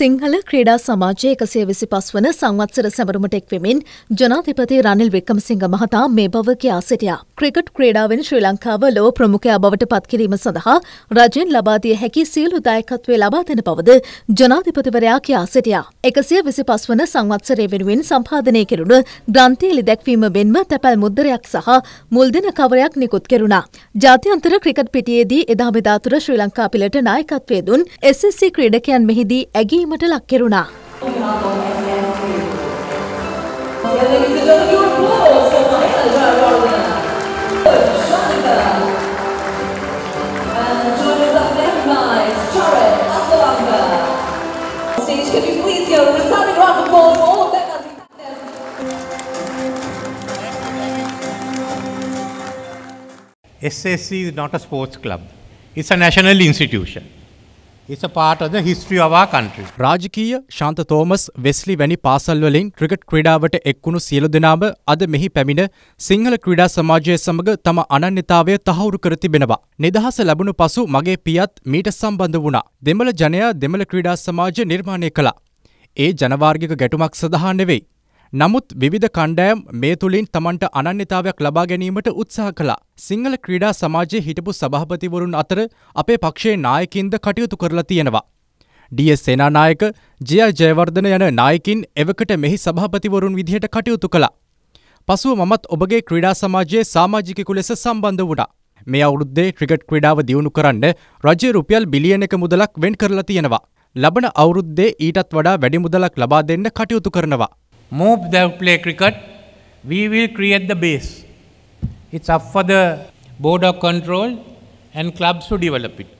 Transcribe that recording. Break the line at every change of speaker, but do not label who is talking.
සිංහල ක්‍රීඩා සමාජය එකසේ විසි පස් වන සංවත්සර සැමරුමට එක්වෙමින් ජනාධිපති රනිල් වික්කමසිංහ මහතා මේ බව කියා සිටියා. ක්‍රිකට් ක්‍රේඩාවෙන් ශ්‍රී ලංකාව ලොව ප්‍රමුඛයා බවට පත්කිරීම සඳහා රජෙන් ලබාදිය හැකි සියලු දායකත්වය ලබා දෙන බවද ජනාධිපතිවරයා කියා සිටියා. එකසිය විසි පස් වන සංවත්සරය වෙනුවෙන් සම්පාධනය කෙරුණු ග්‍රන්ථයලි දැක්වීම වෙන්ම තැපැල් මුද්දරයක් සහ මුල්දින කවරයක් නිකුත් කෙරුණා. ජාතියන්තර ක්‍රිකට් පිටියේදී එදා මෙදාතුර ශ්‍රී ලංකා පිලට නායකත්වය දුන් SSC ක්‍රීඩකයන් මෙහිදී ඇගීමට ලක් කෙරුණා. Thank you.
SSC is not a sports club. It's a national institution. It's a part of the history of our country. රාජකීය ශාන්ත තෝමස් වෙස්ලි වැනි පාසල් වලින් ක්‍රිකට් ක්‍රීඩාවට එක්වුණු සියලු දෙනාම අද මෙහි පැමිණ සිංහල ක්‍රීඩා සමාජය සමග තම අනන්‍යතාවය තහවුරු කර තිබෙනවා. නිදහස ලැබුණු පසු මගේ පියත් මීට සම්බන්ධ වුණා. දෙමළ ජනයා දෙමළ ක්‍රීඩා සමාජය නිර්මාණය කළා. ඒ ජනවාර්ගික ගැටුමක් සඳහා නෙවෙයි. නමුත් විධ කණ්ඩෑම් මේ තුළින් තමන්ට අනන්‍යතාවයක් ලබා ගැනීමට උත්සාහ කලා. සිංහල ක්‍රීඩා සමාජය හිටපු සභහපතිවරුන් අතර අපේ පක්ෂේ නායකින්ද කටයුතු කරලා තියෙනවා. ඩස් සේනානායක ජය ජයවර්ධන යන නායකින් එවකට මෙහි සභහපතිවරුන් විදිහට කටයුතු කළා. පසුව මත් ඔබගේ ක්‍රීඩා සමාජයේ සාමාජිකු ලෙස සම්බන්ධ වුණා. මේ අවුරුද්දේ ක්‍රිකට් ක්‍රඩාව දියුණු කරන්න රජය රුපියල් බිලියන එක මුදලක් වෙන් කරලා තියෙනවා. ලබන අවුරුද්දේ ඊටත් වඩා වැඩි මුදලක් ලබා දෙන්න කටයුතු කරනවා. move the play cricket, we will create the base. It's up for the board of control and clubs to develop it.